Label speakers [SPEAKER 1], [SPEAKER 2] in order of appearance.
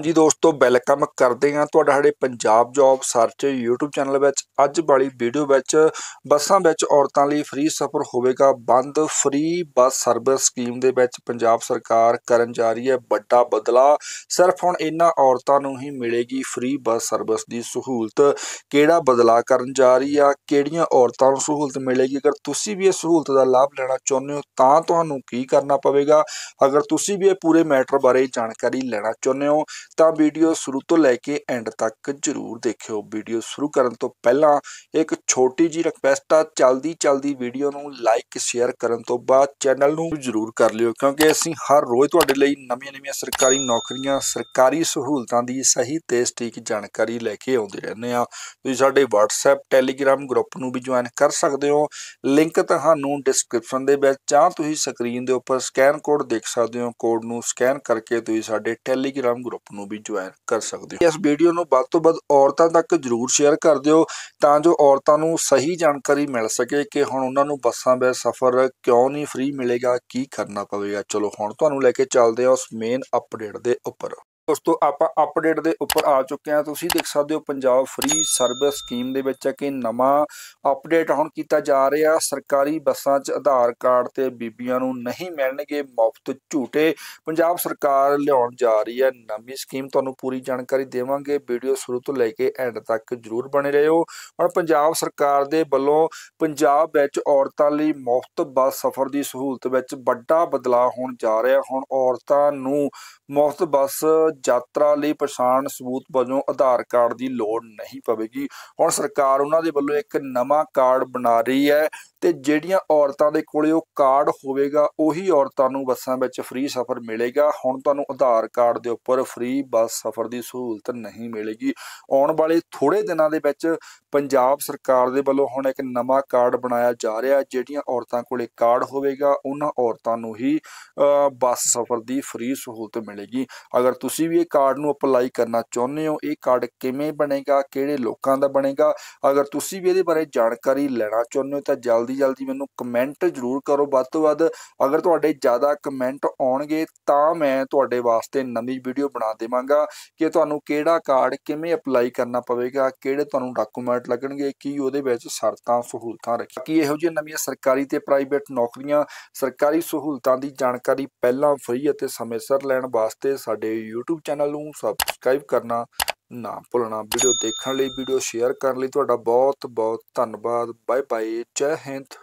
[SPEAKER 1] ਜੀ ਦੋਸਤੋ ਵੈਲਕਮ ਕਰਦੇ ਹਾਂ ਤੁਹਾਡਾ ਸਾਡੇ Punjab job search YouTube channel ਵਿੱਚ ਅੱਜ ਵਾਲੀ ਵੀਡੀਓ ਵਿੱਚ ਬੱਸਾਂ ਵਿੱਚ ਔਰਤਾਂ ਲਈ ਫ੍ਰੀ ਸਫ਼ਰ ਹੋਵੇਗਾ ਬੰਦ ਫ੍ਰੀ ਬੱਸ ਸਰਵਿਸ ਸਕੀਮ ਦੇ ਵਿੱਚ ਪੰਜਾਬ ਸਰਕਾਰ ਕਰਨ ਜਾ ਰਹੀ ਹੈ ਵੱਡਾ ਬਦਲਾ ਸਿਰਫ ਹੁਣ ਇਹਨਾਂ ਔਰਤਾਂ ਨੂੰ ਹੀ ਮਿਲੇਗੀ ਫ੍ਰੀ ਬੱਸ ਸਰਵਿਸ ਦੀ ਸਹੂਲਤ ਕਿਹੜਾ ਬਦਲਾ ਕਰਨ ਜਾ ਰਹੀ ਆ ਕਿਹੜੀਆਂ ਔਰਤਾਂ ਨੂੰ ਸਹੂਲਤ ਮਿਲੇਗੀ ਅਗਰ ਤੁਸੀਂ ਵੀ ਇਹ ਸਹੂਲਤ ਦਾ ਲਾਭ ਲੈਣਾ ਚਾਹੁੰਦੇ ਹੋ ਤਾਂ ਤੁਹਾਨੂੰ ਕੀ ਕਰਨਾ ਪਵੇਗਾ ਅਗਰ ਤੁਸੀਂ ਵੀ ਇਹ ਪੂਰੇ ਮੈਟਰ ਬਾਰੇ ਜਾਣਕਾਰੀ ਲੈਣਾ ਚਾਹੁੰਦੇ ਹੋ ਤਾਂ ਵੀਡੀਓ ਸ਼ੁਰੂ ਤੋਂ ਲੈ ਕੇ ਐਂਡ ਤੱਕ ਜ਼ਰੂਰ ਦੇਖਿਓ ਵੀਡੀਓ ਸ਼ੁਰੂ ਕਰਨ ਤੋਂ ਪਹਿਲਾਂ ਇੱਕ ਛੋਟੀ ਜੀ ਰਿਕਵੈਸਟ ਆ ਚਲਦੀ ਚਲਦੀ ਵੀਡੀਓ ਨੂੰ ਲਾਈਕ ਸ਼ੇਅਰ ਕਰਨ ਤੋਂ ਬਾਅਦ ਚੈਨਲ ਨੂੰ ਜ਼ਰੂਰ ਕਰ ਲਿਓ ਕਿਉਂਕਿ ਅਸੀਂ ਹਰ ਰੋਜ਼ ਤੁਹਾਡੇ ਲਈ ਨਵੀਆਂ-ਨਵੀਆਂ ਸਰਕਾਰੀ ਨੌਕਰੀਆਂ ਸਰਕਾਰੀ ਸਹੂਲਤਾਂ ਦੀ ਸਹੀ ਤੇ ਸਟੀਕ ਜਾਣਕਾਰੀ ਲੈ ਕੇ ਆਉਂਦੇ ਰਹਿੰਦੇ ਆ ਤੁਸੀਂ ਸਾਡੇ WhatsApp Telegram ਗਰੁੱਪ ਨੂੰ ਵੀ ਜੁਆਇਨ ਕਰ ਸਕਦੇ ਹੋ ਲਿੰਕ ਤੁਹਾਨੂੰ ਡਿਸਕ੍ਰਿਪਸ਼ਨ ਦੇ ਵਿੱਚ ਜਾਂ ਤੁਸੀਂ ਸਕਰੀਨ ਦੇ ਉੱਪਰ ਸਕੈਨ ਕੋਡ ਦੇਖ ਸਕਦੇ ਹੋ ਕੋਡ ਨੂੰ ਸਕੈਨ ਕਰਕੇ ਤੁਸੀਂ ਸਾਡੇ Telegram ਗਰੁੱਪ ਨੂੰ ਵੀ ਜੁਆਇਨ ਕਰ ਸਕਦੇ ਹੋ ਇਸ ਵੀਡੀਓ ਨੂੰ ਵੱਧ ਤੋਂ ਵੱਧ ਔਰਤਾਂ ਤੱਕ ਜਰੂਰ ਸ਼ੇਅਰ ਕਰ ਦਿਓ ਤਾਂ ਜੋ ਔਰਤਾਂ ਨੂੰ ਸਹੀ ਜਾਣਕਾਰੀ ਮਿਲ ਸਕੇ ਕਿ ਹੁਣ ਉਹਨਾਂ ਨੂੰ ਬੱਸਾਂ ਵਿੱਚ ਸਫ਼ਰ ਕਿਉਂ ਨਹੀਂ ਫ੍ਰੀ ਮਿਲੇਗਾ ਕੀ ਕਰਨਾ ਪਵੇਗਾ ਚਲੋ ਹੁਣ ਤੁਹਾਨੂੰ ਲੈ ਕੇ ਚੱਲਦੇ ਹਾਂ ਉਸ ਮੇਨ ਅਪਡੇਟ ਦੇ ਉੱਪਰ ਉਸ ਤੋਂ ਆਪਾਂ ਅਪਡੇਟ ਦੇ ਉੱਪਰ ਆ ਚੁੱਕੇ ਆ ਤੁਸੀਂ ਦੇਖ ਸਕਦੇ ਹੋ ਪੰਜਾਬ ਫ੍ਰੀ ਸਰਵਿਸ ਸਕੀਮ ਦੇ ਵਿੱਚ ਹੈ ਕਿ ਨਵਾਂ ਅਪਡੇਟ ਹੁਣ ਕੀਤਾ ਜਾ ਰਿਹਾ ਸਰਕਾਰੀ ਬੱਸਾਂ 'ਚ ਆਧਾਰ ਕਾਰਡ ਤੇ ਬੀਬੀਆਂ ਨੂੰ ਨਹੀਂ ਮਿਲਣਗੇ ਮੁਫਤ ਝੂਟੇ ਪੰਜਾਬ ਸਰਕਾਰ ਲਿਆਉਣ ਜਾ ਰਹੀ ਹੈ ਨਵੀਂ ਸਕੀਮ ਤੁਹਾਨੂੰ ਪੂਰੀ ਜਾਣਕਾਰੀ ਦੇਵਾਂਗੇ ਵੀਡੀਓ ਸ਼ੁਰੂ ਤੋਂ ਲੈ ਕੇ ਐਂਡ ਤੱਕ ਜਰੂਰ ਬਣੇ ਰਹੋ ਹੁਣ ਪੰਜਾਬ ਸਰਕਾਰ ਦੇ ਵੱਲੋਂ ਪੰਜਾਬ ਵਿੱਚ ਔਰਤਾਂ ਲਈ ਮੁਫਤ ਬੱਸ ਸਫ਼ਰ ਦੀ ਸਹੂਲਤ ਵਿੱਚ ਵੱਡਾ ਬਦਲਾਅ ਹੋਣ ਜਾ ਰਿਹਾ ਹੁਣ ਔਰਤਾਂ ਨੂੰ ਮੁਫਤ ਬੱਸ ਯਾਤਰਾ ਲਈ ਪਛਾਣ ਸਬੂਤ ਵਜੋਂ ਆਧਾਰ ਕਾਰਡ ਦੀ ਲੋੜ ਨਹੀਂ ਪਵੇਗੀ ਹੁਣ ਸਰਕਾਰ ਉਹਨਾਂ ਦੇ ਵੱਲੋਂ ਇੱਕ ਨਵਾਂ ਕਾਰਡ ਬਣਾ ਰਹੀ ਹੈ ਤੇ ਜਿਹੜੀਆਂ ਔਰਤਾਂ ਦੇ ਕੋਲੇ ਉਹ ਕਾਰਡ ਹੋਵੇਗਾ ਉਹੀ ਔਰਤਾਂ ਨੂੰ ਬੱਸਾਂ ਵਿੱਚ ਫ੍ਰੀ ਸਫ਼ਰ ਮਿਲੇਗਾ ਹੁਣ ਤੁਹਾਨੂੰ ਆਧਾਰ ਕਾਰਡ ਦੇ ਉੱਪਰ ਫ੍ਰੀ ਬੱਸ ਸਫ਼ਰ ਦੀ ਸਹੂਲਤ ਨਹੀਂ ਮਿਲੇਗੀ ਆਉਣ ਵਾਲੇ ਥੋੜੇ ਦਿਨਾਂ ਦੇ ਵਿੱਚ ਪੰਜਾਬ ਸਰਕਾਰ ਦੇ ਵੱਲੋਂ ਹੁਣ ਇੱਕ ਨਵਾਂ ਕਾਰਡ ਬਣਾਇਆ ਜਾ ਰਿਹਾ ਹੈ ਜਿਹੜੀਆਂ ਔਰਤਾਂ ਕੋਲੇ ਕਾਰਡ ਹੋਵੇਗਾ ਉਹਨਾਂ ਔਰਤਾਂ ਨੂੰ ਹੀ ਬੱਸ ਸਫ਼ਰ ਦੀ ਫ੍ਰੀ ਸਹੂਲਤ ਮਿਲੇਗੀ ਅਗਰ ਤੁਸੀਂ ਵੀ ਇਹ ਕਾਰਡ ਨੂੰ ਅਪਲਾਈ ਕਰਨਾ ਚਾਹੁੰਦੇ ਹੋ ਇਹ ਕਾਰਡ ਕਿਵੇਂ ਬਣੇਗਾ ਕਿਹੜੇ ਲੋਕਾਂ ਦਾ ਬਣੇਗਾ ਅਗਰ ਤੁਸੀਂ ਵੀ ਇਹਦੇ ਬਾਰੇ ਜਾਣਕਾਰੀ ਲੈਣਾ ਚਾਹੁੰਦੇ ਹੋ ਤਾਂ ਜਲਦੀ ਜਲਦੀ ਜਲਦੀ ਮੈਨੂੰ ਕਮੈਂਟ ਜ਼ਰੂਰ ਕਰੋ ਵੱਧ ਤੋਂ ਵੱਧ ਅਗਰ ਤੁਹਾਡੇ ਜ਼ਿਆਦਾ ਕਮੈਂਟ ਆਉਣਗੇ ਤਾਂ ਮੈਂ ਤੁਹਾਡੇ ਵਾਸਤੇ ਨਵੀਂ ਵੀਡੀਓ ਬਣਾ ਦੇਵਾਂਗਾ ਕਿ ਤੁਹਾਨੂੰ ਕਿਹੜਾ ਕਾਰਡ ਕਿਵੇਂ ਅਪਲਾਈ ਕਰਨਾ ਪਵੇਗਾ ਕਿਹੜੇ ਤੁਹਾਨੂੰ ਡਾਕੂਮੈਂਟ ਲੱਗਣਗੇ ਕੀ ਉਹਦੇ ਵਿੱਚ ਸ਼ਰਤਾਂ ਸਹੂਲਤਾਂ ਰੱਖੀਆਂ ਕਿ ਇਹੋ ਜਿਹੀਆਂ ਨਵੀਆਂ ਸਰਕਾਰੀ ਤੇ ਪ੍ਰਾਈਵੇਟ ਨੌਕਰੀਆਂ ਸਰਕਾਰੀ ਸਹੂਲਤਾਂ ਦੀ ਜਾਣਕਾਰੀ ਪਹਿਲਾਂ ਫ੍ਰੀ ਅਤੇ ਸਮੇਂ ਸਿਰ ਲੈਣ ਵਾਸਤੇ ਸਾਡੇ YouTube ਚੈਨਲ ਨੂੰ ਸਬਸਕ੍ਰਾਈਬ ਕਰਨਾ ਨਾ ਭੁੱਲਣਾ ਵੀਡੀਓ ਦੇਖਣ ਲਈ ਵੀਡੀਓ ਸ਼ੇਅਰ ਕਰਨ ਲਈ ਤੁਹਾਡਾ ਬਹੁਤ ਬਹੁਤ ਧੰਨਵਾਦ ਬਾਏ ਬਾਏ ਜੈ ਹਿੰਦ